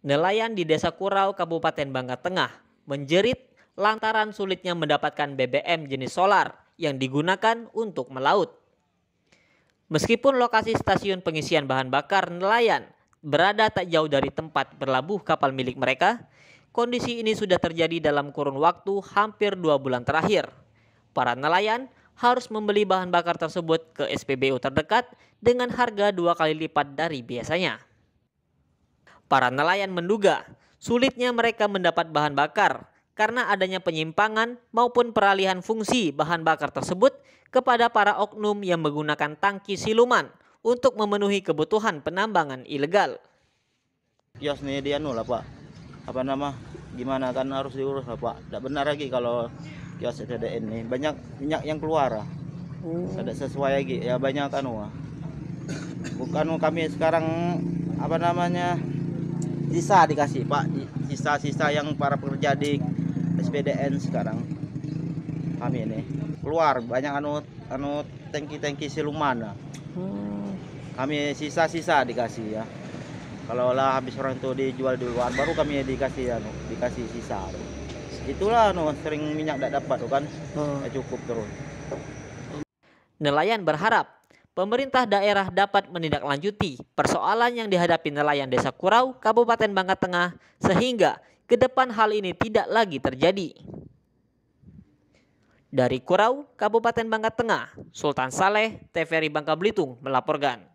Nelayan di Desa Kurau, Kabupaten Bangka Tengah menjerit lantaran sulitnya mendapatkan BBM jenis solar yang digunakan untuk melaut. Meskipun lokasi stasiun pengisian bahan bakar nelayan berada tak jauh dari tempat berlabuh kapal milik mereka, kondisi ini sudah terjadi dalam kurun waktu hampir dua bulan terakhir. Para nelayan harus membeli bahan bakar tersebut ke SPBU terdekat dengan harga dua kali lipat dari biasanya. Para nelayan menduga sulitnya mereka mendapat bahan bakar karena adanya penyimpangan maupun peralihan fungsi bahan bakar tersebut kepada para oknum yang menggunakan tangki siluman untuk memenuhi kebutuhan penambangan ilegal. Kios nih dia nula pak, apa nama? Gimana kan harus diurus lah pak? Tidak benar lagi kalau kios ada ini banyak minyak yang keluar, hmm. tidak sesuai lagi ya banyak kan Bukan kami sekarang apa namanya sisa dikasih pak sisa-sisa yang para pekerja di SPDN sekarang kami ini ya. keluar banyak anu anu tangki-tangki siluman lah. Ya. Hmm. kami sisa-sisa dikasih ya kalau lah habis orang itu dijual di luar baru kami dikasih anu dikasih sisa itulah anu sering minyak tidak dapat tuh kan hmm. cukup terus nelayan berharap pemerintah daerah dapat menindaklanjuti persoalan yang dihadapi nelayan Desa Kurau, Kabupaten Bangka Tengah, sehingga ke depan hal ini tidak lagi terjadi. Dari Kurau, Kabupaten Bangka Tengah, Sultan Saleh, TVRI Bangka Belitung melaporkan.